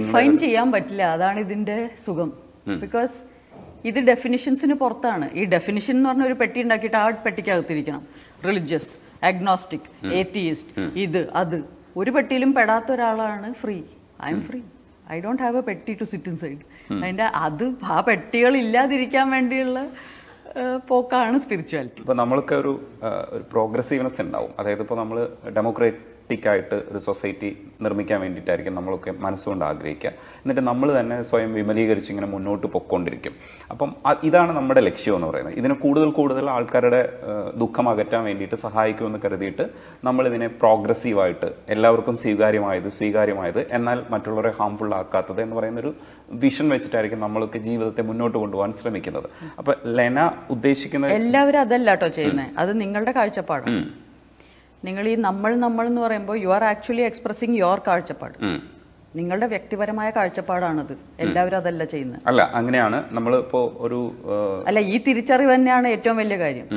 define ചെയ്യാൻ പറ്റില്ല അതാണ് ഇതിന്റെ സുഖം ബിക്കോസ് ഇത് ഡെഫിനിഷൻസിന് പുറത്താണ് ഈ ഡെഫിനിഷൻ എന്ന് പറഞ്ഞ ഒരു പെട്ടി ഉണ്ടാക്കിയിട്ട് ആ പെട്ടിക്കകത്തിരിക്കണം റിലിജിയസ് അഗ്നോസ്റ്റിക് ഏത്തിയിസ്റ്റ് ഇത് അത് ഒരു പെട്ടിയിലും പെടാത്ത ഒരാളാണ് free I am free I don't have a പെട്ടി ടു സിറ്റ് ഇൻ സൈഡ് അതിന്റെ അത് ആ പെട്ടികൾ ഇല്ലാതിരിക്കാൻ വേണ്ടിയുള്ള പോക്കാണ് സ്പിരിച്വാലിറ്റി ഇപ്പൊ നമ്മൾക്ക് ഒരു പ്രോഗ്രസീവ്നെസ് ഉണ്ടാവും അതായത് ഇപ്പൊ നമ്മൾ ഡെമോക്രാറ്റ് എത്തിക്കായിട്ട് ഒരു സൊസൈറ്റി നിർമ്മിക്കാൻ വേണ്ടിയിട്ടായിരിക്കും നമ്മളൊക്കെ മനസ്സുകൊണ്ട് ആഗ്രഹിക്കുക എന്നിട്ട് നമ്മൾ തന്നെ സ്വയം വിമലീകരിച്ച് ഇങ്ങനെ മുന്നോട്ട് പൊക്കൊണ്ടിരിക്കും അപ്പം ഇതാണ് നമ്മുടെ ലക്ഷ്യം എന്ന് പറയുന്നത് ഇതിനെ കൂടുതൽ കൂടുതൽ ആൾക്കാരുടെ ദുഃഖം അകറ്റാൻ വേണ്ടിയിട്ട് സഹായിക്കുമെന്ന് കരുതിയിട്ട് നമ്മളിതിനെ പ്രോഗ്രസീവായിട്ട് എല്ലാവർക്കും സ്വീകാര്യമായത് സ്വീകാര്യമായത് എന്നാൽ മറ്റുള്ളവരെ ഹാംഫുൾ ആക്കാത്തത് എന്ന് പറയുന്നൊരു വിഷൻ വെച്ചിട്ടായിരിക്കും നമ്മളൊക്കെ ജീവിതത്തെ മുന്നോട്ട് കൊണ്ടുപോകാൻ ശ്രമിക്കുന്നത് അപ്പൊ ലെന ഉദ്ദേശിക്കുന്നത് എല്ലാവരും അതല്ല കേട്ടോ ചെയ്യുന്നത് അത് നിങ്ങളുടെ കാഴ്ചപ്പാടാണ് നിങ്ങൾ ഈ നമ്മൾ നമ്മൾ എന്ന് പറയുമ്പോൾ you are actually expressing your കാഴ്ചപ്പാട് നിങ്ങളുടെ വ്യക്തിപരമായ കാഴ്ചപ്പാടാണത് എല്ലാവരും അതല്ല ചെയ്യുന്നത് അല്ല അങ്ങനെയാണ് നമ്മൾ ഇപ്പോ ഒരു അല്ല ഈ തിരിച്ചറിവ് തന്നെയാണ് ഏറ്റവും വലിയ കാര്യം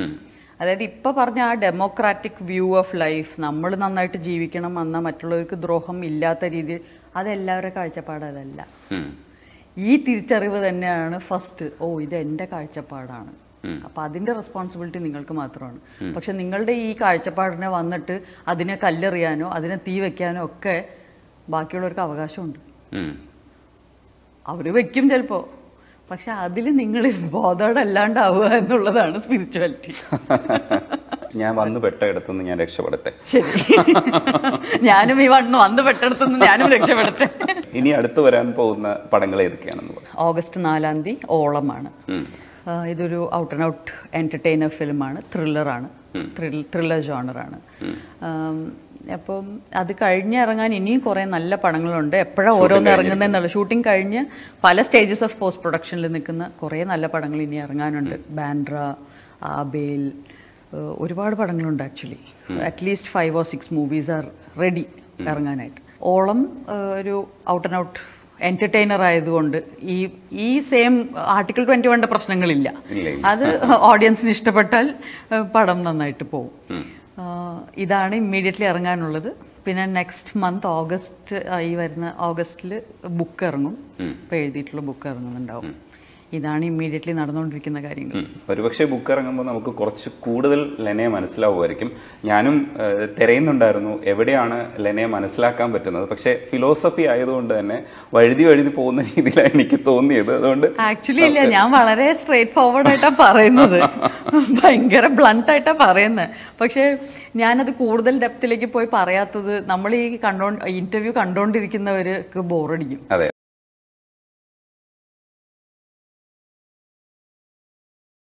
അതായത് ഇപ്പൊ പറഞ്ഞ ആ ഡെമോക്രാറ്റിക് വ്യൂ ഓഫ് ലൈഫ് നമ്മൾ നന്നായിട്ട് ജീവിക്കണം എന്ന മറ്റുള്ളവർക്ക് ദ്രോഹം ഇല്ലാത്ത രീതിയിൽ അതെല്ലാവരുടെ കാഴ്ചപ്പാട് അതല്ല ഈ തിരിച്ചറിവ് തന്നെയാണ് ഫസ്റ്റ് ഓ ഇത് എന്റെ കാഴ്ചപ്പാടാണ് അപ്പൊ അതിന്റെ റെസ്പോൺസിബിലിറ്റി നിങ്ങൾക്ക് മാത്രമാണ് പക്ഷെ നിങ്ങളുടെ ഈ കാഴ്ചപ്പാടിനെ വന്നിട്ട് അതിനെ കല്ലെറിയാനോ അതിനെ തീ വെക്കാനോ ഒക്കെ ബാക്കിയുള്ളവർക്ക് അവകാശമുണ്ട് അവര് വെക്കും ചിലപ്പോ പക്ഷെ അതിൽ നിങ്ങൾ ബോധോടെ അല്ലാണ്ടാവുക എന്നുള്ളതാണ് സ്പിരിച്വാലിറ്റി ഞാൻ വന്നു പെട്ടയിടത്തുനിന്ന് ഞാൻ രക്ഷപ്പെടട്ടെ ശരി ഞാനും ഈ വണ്ണം വന്നു പെട്ടയിടത്തുനിന്ന് ഞാനും രക്ഷപ്പെടട്ടെ ഇനി അടുത്ത് വരാൻ പോകുന്ന പടങ്ങൾ ഏതൊക്കെയാണെന്ന് ഓഗസ്റ്റ് നാലാം തീയതി ഓളമാണ് ഇതൊരു ഔട്ട് ആൻഡ് ഔട്ട് എൻ്റർടൈനർ ഫിലിമാണ് ത്രില്ലറാണ് ത്രില്ലർ ജോണറാണ് അപ്പം അത് കഴിഞ്ഞ് ഇറങ്ങാൻ ഇനിയും കുറേ നല്ല പടങ്ങളുണ്ട് എപ്പോഴാണ് ഓരോന്ന് ഇറങ്ങുന്നതെന്നുള്ളത് ഷൂട്ടിംഗ് കഴിഞ്ഞ് പല സ്റ്റേജസ് ഓഫ് പോസ്റ്റ് പ്രൊഡക്ഷനിൽ നിൽക്കുന്ന കുറേ നല്ല പടങ്ങൾ ഇനി ഇറങ്ങാനുണ്ട് ബാൻഡ്ര ആബേൽ ഒരുപാട് പടങ്ങളുണ്ട് actually at least five or six movies are ready ഇറങ്ങാനായിട്ട് ഓളം ഒരു ഔട്ട് ആൻഡ് ഔട്ട് എന്റർടൈനർ ആയതുകൊണ്ട് ഈ ഈ സെയിം ആർട്ടിക്കിൾ ട്വന്റി വണ്ടെ പ്രശ്നങ്ങളില്ല അത് ഓഡിയൻസിന് ഇഷ്ടപ്പെട്ടാൽ പടം നന്നായിട്ട് പോകും ഇതാണ് ഇമ്മീഡിയറ്റ്ലി ഇറങ്ങാനുള്ളത് പിന്നെ നെക്സ്റ്റ് മന്ത് ഓഗസ്റ്റ് ഈ വരുന്ന ഓഗസ്റ്റിൽ ബുക്ക് ഇറങ്ങും ഇപ്പം എഴുതിയിട്ടുള്ള ബുക്ക് ഇറങ്ങുന്നുണ്ടാവും ഇതാണ് ഇമ്മീഡിയറ്റ്ലി നടന്നുകൊണ്ടിരിക്കുന്ന കാര്യങ്ങൾ ഒരുപക്ഷെ ബുക്ക് ഇറങ്ങുമ്പോൾ നമുക്ക് കുറച്ച് കൂടുതൽ ലെനയെ മനസ്സിലാവുമായിരിക്കും ഞാനും തിരയുന്നുണ്ടായിരുന്നു എവിടെയാണ് ലെനയെ മനസ്സിലാക്കാൻ പറ്റുന്നത് പക്ഷെ ഫിലോസഫി ആയതുകൊണ്ട് തന്നെ വഴുതി വഴുതി പോകുന്ന രീതിയിലാണ് എനിക്ക് തോന്നിയത് അതുകൊണ്ട് ആക്ച്വലി ഇല്ല ഞാൻ വളരെ സ്ട്രേറ്റ് ഫോർവേഡ് ആയിട്ടാണ് പറയുന്നത് ഭയങ്കര ബ്ലണ്ട് ആയിട്ടാണ് പറയുന്നത് പക്ഷേ ഞാനത് കൂടുതൽ ഡെപ്തിലേക്ക് പോയി പറയാത്തത് നമ്മൾ ഈ കണ്ടോ ഇന്റർവ്യൂ കണ്ടോണ്ടിരിക്കുന്നവർക്ക് ബോറടിക്കും അതെ